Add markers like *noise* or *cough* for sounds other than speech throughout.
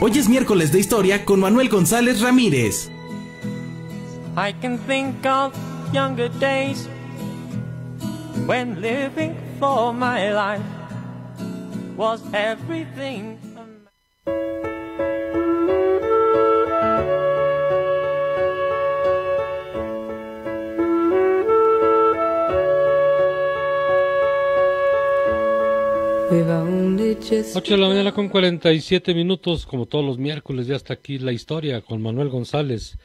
Hoy es miércoles de historia con Manuel González Ramírez. I can think of younger days when living for my life was everything. We 8 de la mañana con 47 minutos, como todos los miércoles, ya está aquí la historia con Manuel González,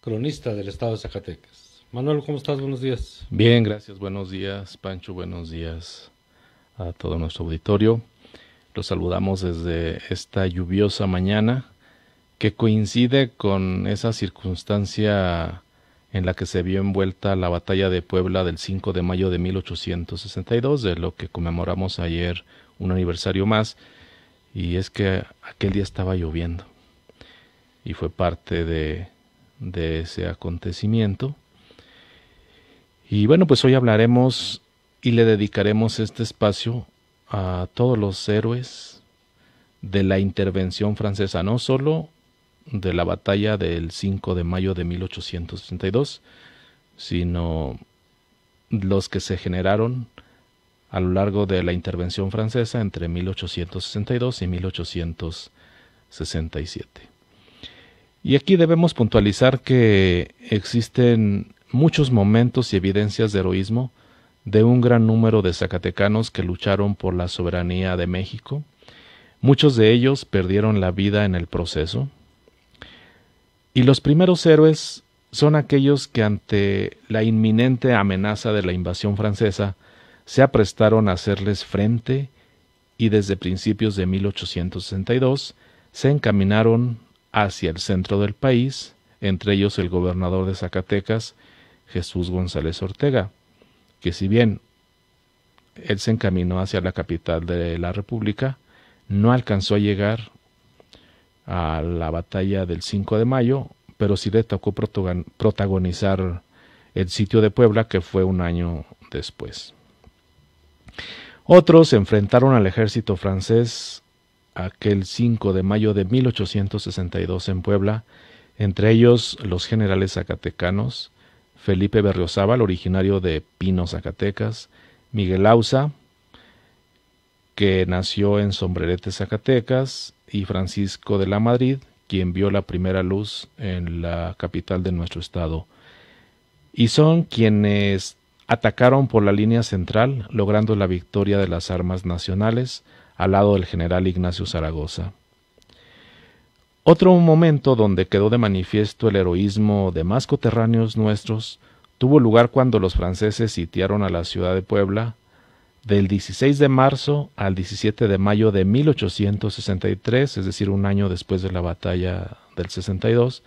cronista del estado de Zacatecas. Manuel, ¿cómo estás? Buenos días. Bien, gracias. Buenos días, Pancho. Buenos días a todo nuestro auditorio. Los saludamos desde esta lluviosa mañana que coincide con esa circunstancia en la que se vio envuelta la batalla de Puebla del 5 de mayo de 1862, de lo que conmemoramos ayer un aniversario más, y es que aquel día estaba lloviendo, y fue parte de, ese acontecimiento. Y bueno, pues hoy hablaremos y le dedicaremos este espacio a todos los héroes de la intervención francesa, no solo de la batalla del 5 de mayo de 1832, sino los que se generaron a lo largo de la intervención francesa entre 1862 y 1867. Y aquí debemos puntualizar que existen muchos momentos y evidencias de heroísmo de un gran número de zacatecanos que lucharon por la soberanía de México. Muchos de ellos perdieron la vida en el proceso. Y los primeros héroes son aquellos que ante la inminente amenaza de la invasión francesa se aprestaron a hacerles frente y desde principios de 1862 se encaminaron hacia el centro del país, entre ellos el gobernador de Zacatecas, Jesús González Ortega, que si bien él se encaminó hacia la capital de la República, no alcanzó a llegar a la batalla del 5 de mayo, pero sí le tocó protagonizar el sitio de Puebla, que fue un año después. Otros enfrentaron al ejército francés aquel 5 de mayo de 1862 en Puebla, entre ellos los generales zacatecanos Felipe Berriozábal, originario de Pino, Zacatecas, Miguel Ausa, que nació en Sombrerete, Zacatecas, y Francisco de la Madrid, quien vio la primera luz en la capital de nuestro estado. Y son quienes Atacaron por la línea central, logrando la victoria de las armas nacionales al lado del general Ignacio Zaragoza. Otro momento donde quedó de manifiesto el heroísmo de más coterráneos nuestros tuvo lugar cuando los franceses sitiaron a la ciudad de Puebla del 16 de marzo al 17 de mayo de 1863, es decir, un año después de la batalla del 62,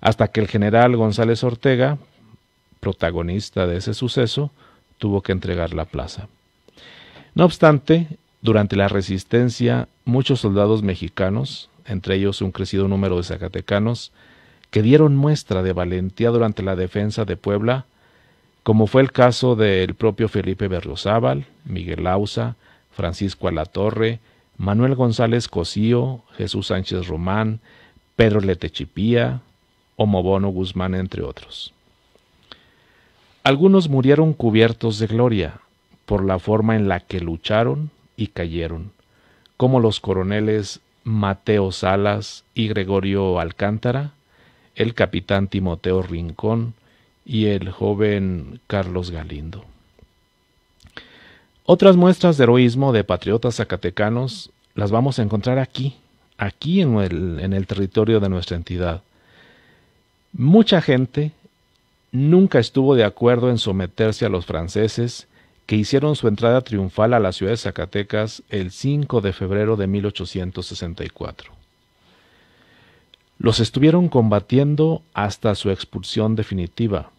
hasta que el general González Ortega protagonista de ese suceso, tuvo que entregar la plaza. No obstante, durante la resistencia, muchos soldados mexicanos, entre ellos un crecido número de zacatecanos, que dieron muestra de valentía durante la defensa de Puebla, como fue el caso del propio Felipe Berriozábal, Miguel Lauza, Francisco Alatorre, Manuel González Cosío, Jesús Sánchez Román, Pedro Letechipía, Homobono Guzmán, entre otros. Algunos murieron cubiertos de gloria por la forma en la que lucharon y cayeron, como los coroneles Mateo Salas y Gregorio Alcántara, el capitán Timoteo Rincón y el joven Carlos Galindo. Otras muestras de heroísmo de patriotas zacatecanos las vamos a encontrar aquí, aquí en el, en el territorio de nuestra entidad. Mucha gente nunca estuvo de acuerdo en someterse a los franceses, que hicieron su entrada triunfal a la ciudad de Zacatecas el 5 de febrero de 1864. Los estuvieron combatiendo hasta su expulsión definitiva,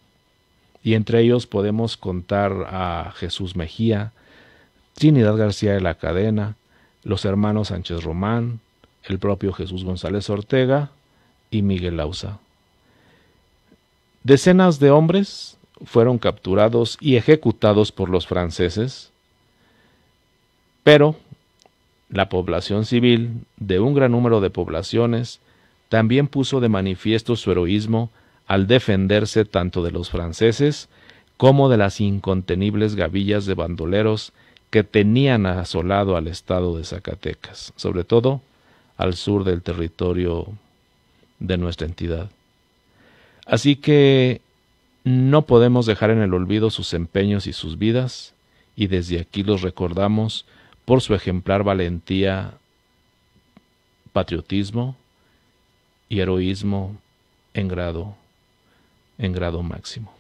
y entre ellos podemos contar a Jesús Mejía, Trinidad García de la Cadena, los hermanos Sánchez Román, el propio Jesús González Ortega y Miguel Lauza. Decenas de hombres fueron capturados y ejecutados por los franceses, pero la población civil de un gran número de poblaciones también puso de manifiesto su heroísmo al defenderse tanto de los franceses como de las incontenibles gavillas de bandoleros que tenían asolado al estado de Zacatecas, sobre todo al sur del territorio de nuestra entidad. Así que no podemos dejar en el olvido sus empeños y sus vidas, y desde aquí los recordamos por su ejemplar valentía, patriotismo y heroísmo en grado, en grado máximo.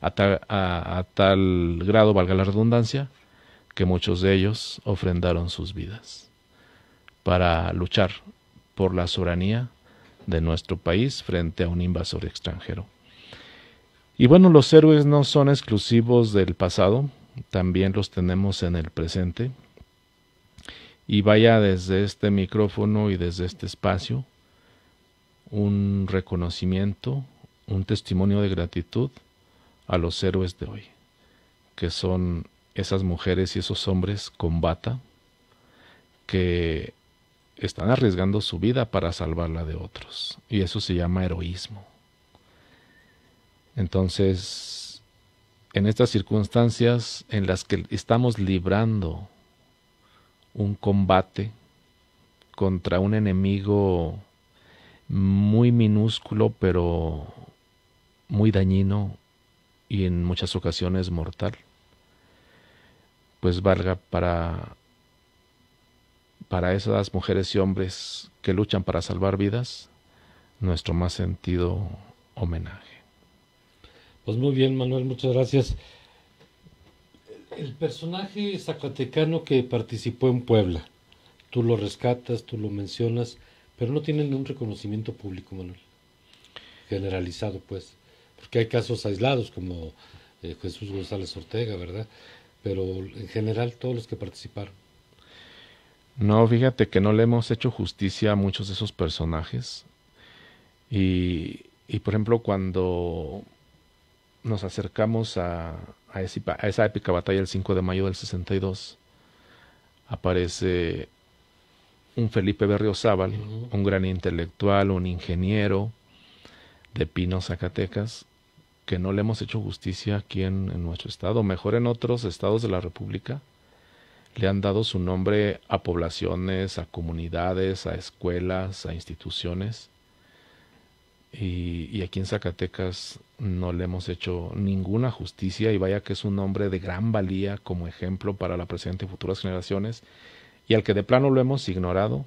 A tal, a tal grado, valga la redundancia, que muchos de ellos ofrendaron sus vidas para luchar por la soberanía de nuestro país frente a un invasor extranjero. Y bueno, los héroes no son exclusivos del pasado, también los tenemos en el presente. Y vaya desde este micrófono y desde este espacio un reconocimiento, un testimonio de gratitud a los héroes de hoy, que son esas mujeres y esos hombres con bata que están arriesgando su vida para salvarla de otros. Y eso se llama heroísmo. Entonces, en estas circunstancias en las que estamos librando un combate contra un enemigo muy minúsculo, pero muy dañino y en muchas ocasiones mortal, pues valga para para esas mujeres y hombres que luchan para salvar vidas, nuestro más sentido homenaje. Pues muy bien, Manuel, muchas gracias. El personaje zacatecano que participó en Puebla, tú lo rescatas, tú lo mencionas, pero no tiene ningún reconocimiento público, Manuel. Generalizado, pues. Porque hay casos aislados como eh, Jesús González Ortega, ¿verdad? Pero en general todos los que participaron. No, fíjate que no le hemos hecho justicia a muchos de esos personajes. Y, por ejemplo, cuando nos acercamos a, esa épica batalla del 5 de mayo del 62, aparece un Felipe Berrio Sábal, un gran intelectual, un ingeniero de Pino, Zacatecas, que no le hemos hecho justicia aquí en, en nuestro estado, mejor en otros estados de la República le han dado su nombre a poblaciones, a comunidades, a escuelas, a instituciones. Y, aquí en Zacatecas no le hemos hecho ninguna justicia y vaya que es un hombre de gran valía como ejemplo para la presente y futuras generaciones. Y al que de plano lo hemos ignorado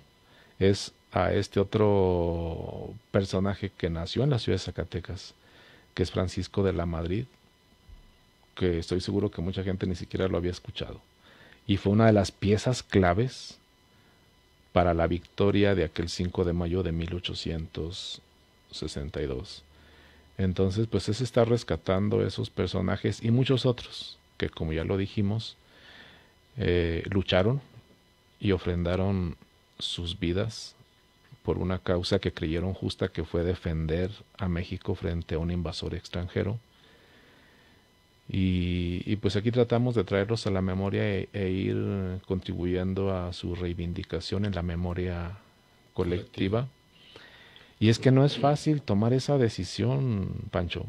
es a este otro personaje que nació en la ciudad de Zacatecas, que es Francisco de la Madrid, que estoy seguro que mucha gente ni siquiera lo había escuchado y fue una de las piezas claves para la victoria de aquel 5 de mayo de 1862. Entonces, pues es estar rescatando esos personajes y muchos otros que, como ya lo dijimos, eh, lucharon y ofrendaron sus vidas por una causa que creyeron justa, que fue defender a México frente a un invasor extranjero y, pues aquí tratamos de traerlos a la memoria e, e ir contribuyendo a su reivindicación en la memoria colectiva. Y es que no es fácil tomar esa decisión, Pancho,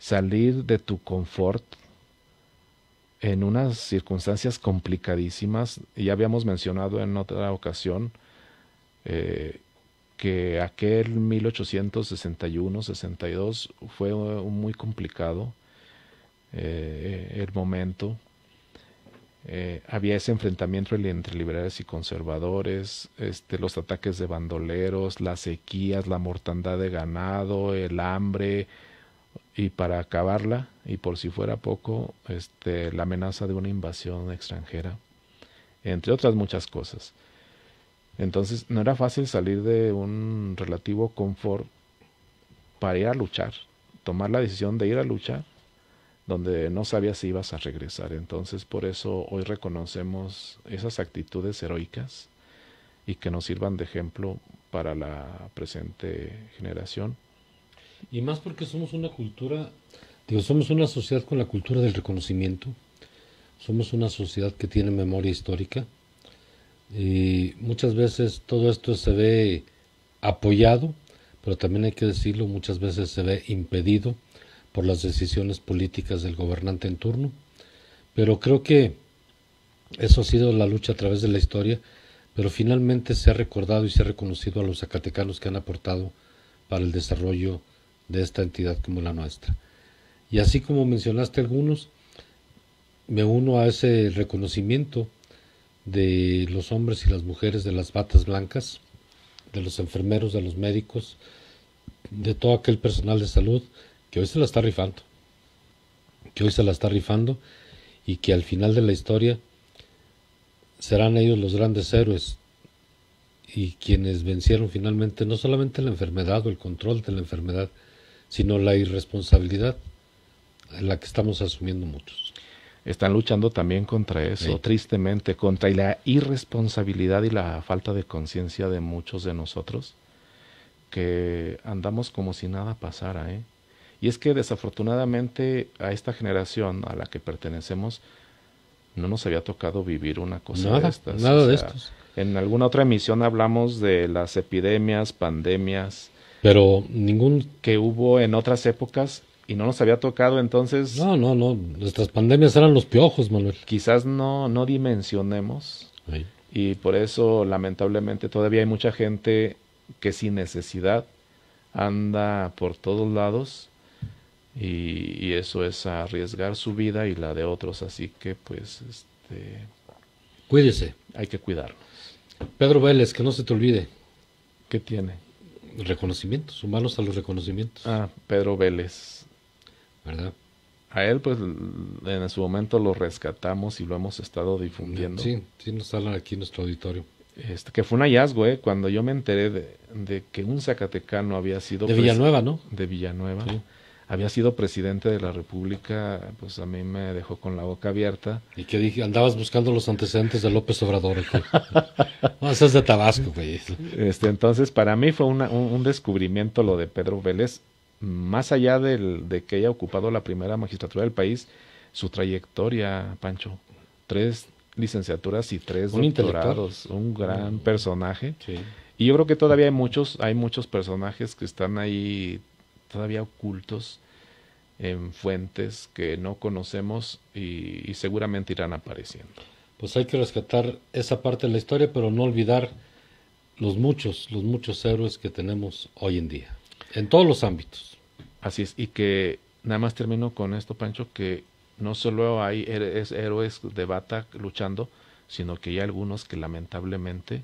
salir de tu confort en unas circunstancias complicadísimas. Ya habíamos mencionado en otra ocasión eh, que aquel 1861-62 fue muy complicado eh, el momento. Eh, había ese enfrentamiento entre liberales y conservadores, este, los ataques de bandoleros, las sequías, la mortandad de ganado, el hambre, y para acabarla, y por si fuera poco, este, la amenaza de una invasión extranjera, entre otras muchas cosas. Entonces no era fácil salir de un relativo confort para ir a luchar, tomar la decisión de ir a luchar donde no sabías si ibas a regresar. Entonces por eso hoy reconocemos esas actitudes heroicas y que nos sirvan de ejemplo para la presente generación. Y más porque somos una cultura, digo, somos una sociedad con la cultura del reconocimiento, somos una sociedad que tiene memoria histórica y muchas veces todo esto se ve apoyado, pero también hay que decirlo, muchas veces se ve impedido por las decisiones políticas del gobernante en turno. Pero creo que eso ha sido la lucha a través de la historia, pero finalmente se ha recordado y se ha reconocido a los zacatecanos que han aportado para el desarrollo de esta entidad como la nuestra. Y así como mencionaste algunos, me uno a ese reconocimiento de los hombres y las mujeres de las batas blancas, de los enfermeros, de los médicos, de todo aquel personal de salud que hoy se la está rifando, que hoy se la está rifando y que al final de la historia serán ellos los grandes héroes y quienes vencieron finalmente no solamente la enfermedad o el control de la enfermedad, sino la irresponsabilidad la que estamos asumiendo muchos. Están luchando también contra eso, tristemente, contra la irresponsabilidad y la falta de conciencia de muchos de nosotros que andamos como si nada pasara, ¿eh? Y es que desafortunadamente a esta generación a la que pertenecemos no nos había tocado vivir una cosa de estas. Nada de En alguna otra emisión hablamos de las epidemias, pandemias. Pero ningún. que hubo en otras épocas y no nos había tocado entonces. No, no, no. Nuestras pandemias eran los piojos, Manuel. Quizás no, no dimensionemos. Y por eso, lamentablemente, todavía hay mucha gente que sin necesidad anda por todos lados y, eso es arriesgar su vida y la de otros, así que pues este cuídese. Hay que cuidarlo, Pedro Vélez, que no se te olvide. ¿Qué tiene? Reconocimientos, sumarnos a los reconocimientos. Ah, Pedro Vélez. ¿Verdad? A él, pues, en su momento lo rescatamos y lo hemos estado difundiendo. Sí, sí, nos habla aquí en nuestro auditorio. Este, que fue un hallazgo, ¿eh? Cuando yo me enteré de, de que un zacatecano había sido... De pues, Villanueva, ¿no? De Villanueva. Sí había sido presidente de la República, pues a mí me dejó con la boca abierta. ¿Y qué dije? Andabas buscando los antecedentes de López Obrador. *laughs* no, es de Tabasco, güey. Este, entonces, para mí fue un, descubrimiento lo de Pedro Vélez, más allá de que haya ocupado la primera magistratura del país, su trayectoria, Pancho. Tres licenciaturas y tres un doctorados, un gran mm. personaje. Y yo creo que todavía hay muchos, hay muchos personajes que están ahí todavía ocultos en fuentes que no conocemos y, seguramente irán apareciendo. Pues hay que rescatar esa parte de la historia, pero no olvidar los muchos, los muchos héroes que tenemos hoy en día, en todos los ámbitos. Así es, y que nada más termino con esto, Pancho, que no solo hay héroes de bata luchando, sino que hay algunos que lamentablemente,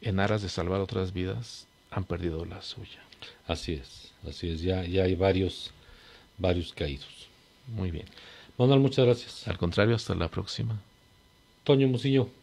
en aras de salvar otras vidas, han perdido la suya. Así es, así es, ya, ya hay varios, varios caídos. Muy bien. Manuel, muchas gracias. Al contrario, hasta la próxima. Toño Musillo.